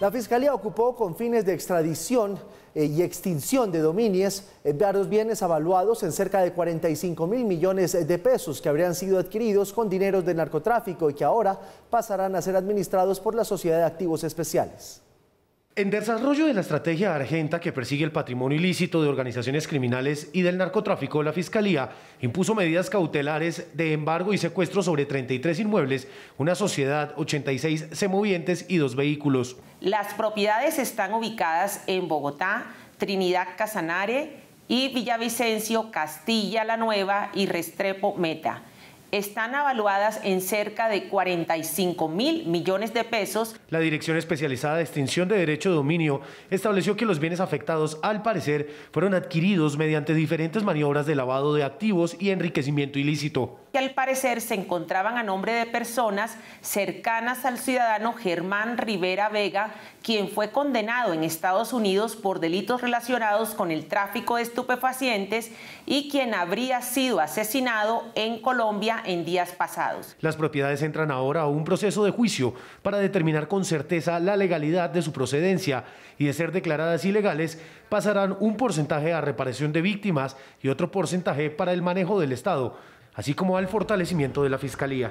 La Fiscalía ocupó con fines de extradición eh, y extinción de dominios varios bienes avaluados en cerca de 45 mil millones de pesos que habrían sido adquiridos con dineros de narcotráfico y que ahora pasarán a ser administrados por la Sociedad de Activos Especiales. En desarrollo de la estrategia argenta que persigue el patrimonio ilícito de organizaciones criminales y del narcotráfico, la Fiscalía impuso medidas cautelares de embargo y secuestro sobre 33 inmuebles, una sociedad, 86 semovientes y dos vehículos. Las propiedades están ubicadas en Bogotá, Trinidad Casanare y Villavicencio, Castilla la Nueva y Restrepo Meta están avaluadas en cerca de 45 mil millones de pesos. La Dirección Especializada de Extinción de Derecho de Dominio estableció que los bienes afectados, al parecer, fueron adquiridos mediante diferentes maniobras de lavado de activos y enriquecimiento ilícito. Que al parecer se encontraban a nombre de personas cercanas al ciudadano Germán Rivera Vega, quien fue condenado en Estados Unidos por delitos relacionados con el tráfico de estupefacientes y quien habría sido asesinado en Colombia en días pasados. Las propiedades entran ahora a un proceso de juicio para determinar con certeza la legalidad de su procedencia y de ser declaradas ilegales pasarán un porcentaje a reparación de víctimas y otro porcentaje para el manejo del Estado, así como al fortalecimiento de la Fiscalía.